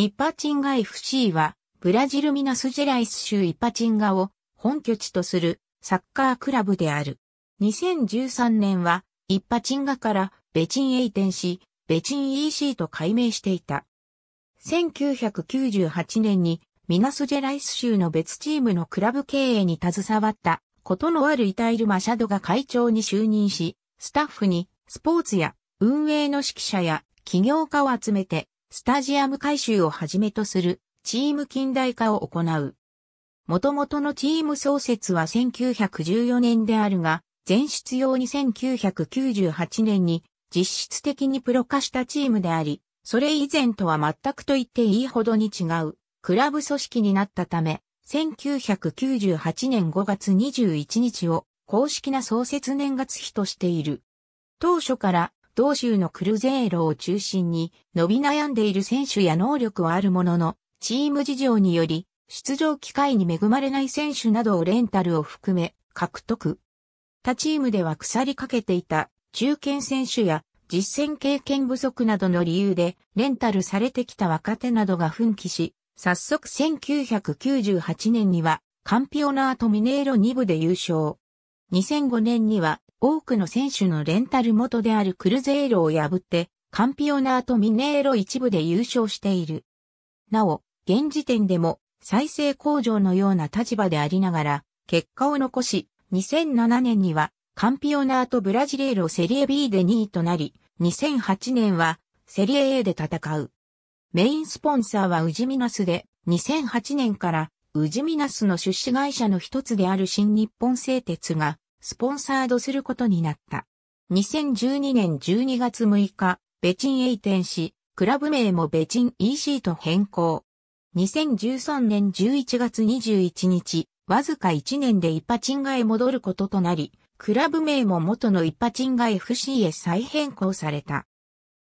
イパチンガ FC は、ブラジルミナスジェライス州イパチンガを本拠地とするサッカークラブである。2013年は、イパチンガからベチンへ移転し、ベチン EC と改名していた。1998年にミナスジェライス州の別チームのクラブ経営に携わったことのあるイタイル・マシャドが会長に就任し、スタッフにスポーツや運営の指揮者や起業家を集めてスタジアム改修をはじめとするチーム近代化を行う。元々のチーム創設は1914年であるが、全出用に1998年に実質的にプロ化したチームであり、それ以前とは全くと言っていいほどに違うクラブ組織になったため、1998年5月21日を公式な創設年月日としている。当初から同州のクルゼーロを中心に伸び悩んでいる選手や能力はあるものの、チーム事情により、出場機会に恵まれない選手などをレンタルを含め、獲得。他チームでは腐りかけていた中堅選手や実戦経験不足などの理由でレンタルされてきた若手などが奮起し、早速1998年にはカンピオナートミネーロ2部で優勝。2005年には多くの選手のレンタル元であるクルゼイロを破ってカンピオナートミネーロ一部で優勝している。なお、現時点でも再生工場のような立場でありながら結果を残し2007年にはカンピオナートブラジレーロセリエ B で2位となり2008年はセリエ A で戦う。メインスポンサーはウジミナスで2008年から宇治ミナスの出資会社の一つである新日本製鉄が、スポンサードすることになった。2012年12月6日、ベチン A 移転し、クラブ名もベチン EC と変更。2013年11月21日、わずか1年で一パチンガへ戻ることとなり、クラブ名も元の一パチンガ FC へ再変更された。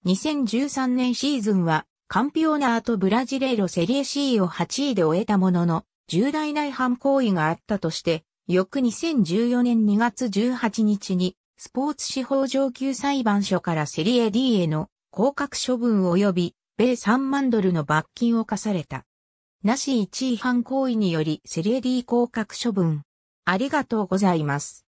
2013年シーズンは、カンピオナーとブラジレイロセリエ C を8位で終えたものの、重大内反行為があったとして、翌2014年2月18日に、スポーツ司法上級裁判所からセリエ D への降格処分及び、米3万ドルの罰金を課された。なし1違反行為によりセリエ D 降格処分。ありがとうございます。